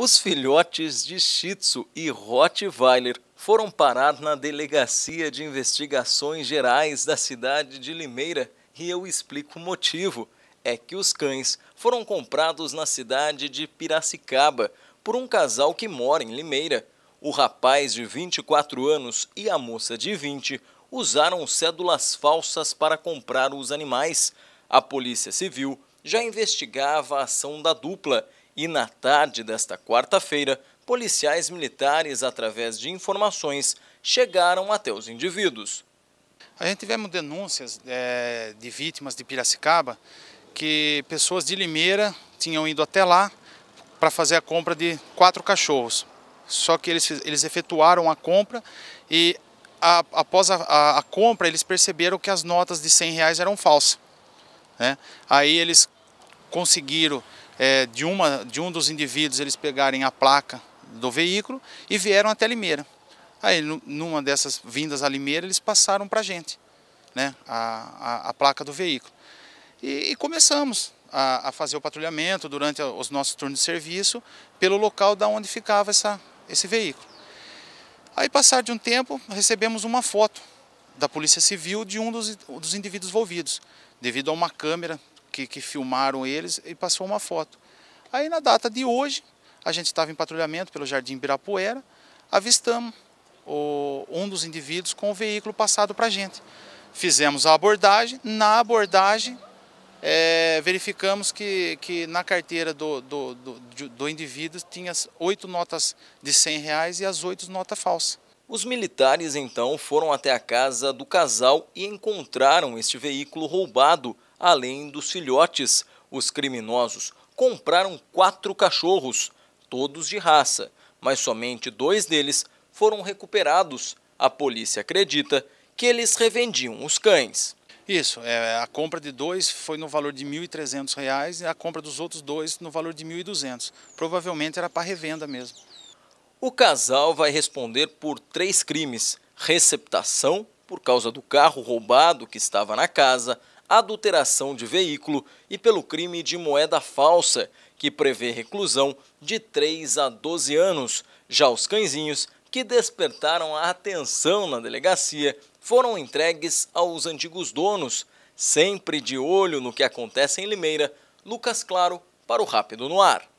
Os filhotes de Shih Tzu e Rottweiler foram parar na Delegacia de Investigações Gerais da cidade de Limeira e eu explico o motivo. É que os cães foram comprados na cidade de Piracicaba por um casal que mora em Limeira. O rapaz de 24 anos e a moça de 20 usaram cédulas falsas para comprar os animais. A Polícia Civil já investigava a ação da dupla e na tarde desta quarta-feira, policiais militares, através de informações, chegaram até os indivíduos. A gente tivemos denúncias é, de vítimas de Piracicaba que pessoas de Limeira tinham ido até lá para fazer a compra de quatro cachorros. Só que eles, eles efetuaram a compra e a, após a, a, a, compra eles perceberam que as notas de 100 reais eram falsas. Né? Aí eles conseguiram é, de, uma, de um dos indivíduos eles pegarem a placa do veículo e vieram até Limeira. Aí, numa dessas vindas a Limeira, eles passaram para a gente né, a, a, a, placa do veículo. E, e começamos a, a, fazer o patrulhamento durante os nossos turnos de serviço pelo local da onde ficava essa, esse veículo. Aí, passar de um tempo, recebemos uma foto da Polícia Civil de um dos, dos indivíduos envolvidos, devido a uma câmera que, que filmaram eles e passou uma foto. Aí na data de hoje, a gente estava em patrulhamento pelo Jardim Birapuera, avistamos o, um dos indivíduos com o veículo passado para a gente. Fizemos a abordagem, na abordagem é, verificamos que, que na carteira do, do, do, do indivíduo tinha oito notas de 100 reais e as oito notas falsas. Os militares então foram até a casa do casal e encontraram este veículo roubado Além dos filhotes, os criminosos compraram quatro cachorros, todos de raça, mas somente dois deles foram recuperados. A polícia acredita que eles revendiam os cães. Isso, é, a compra de dois foi no valor de R$ 1.300 e a compra dos outros dois no valor de R$ 1.200. Provavelmente era para revenda mesmo. O casal vai responder por três crimes: receptação, por causa do carro roubado que estava na casa, adulteração de veículo e pelo crime de moeda falsa, que prevê reclusão de 3 a 12 anos. Já os cãezinhos, que despertaram a atenção na delegacia, foram entregues aos antigos donos. Sempre de olho no que acontece em Limeira, Lucas Claro para o Rápido no Ar.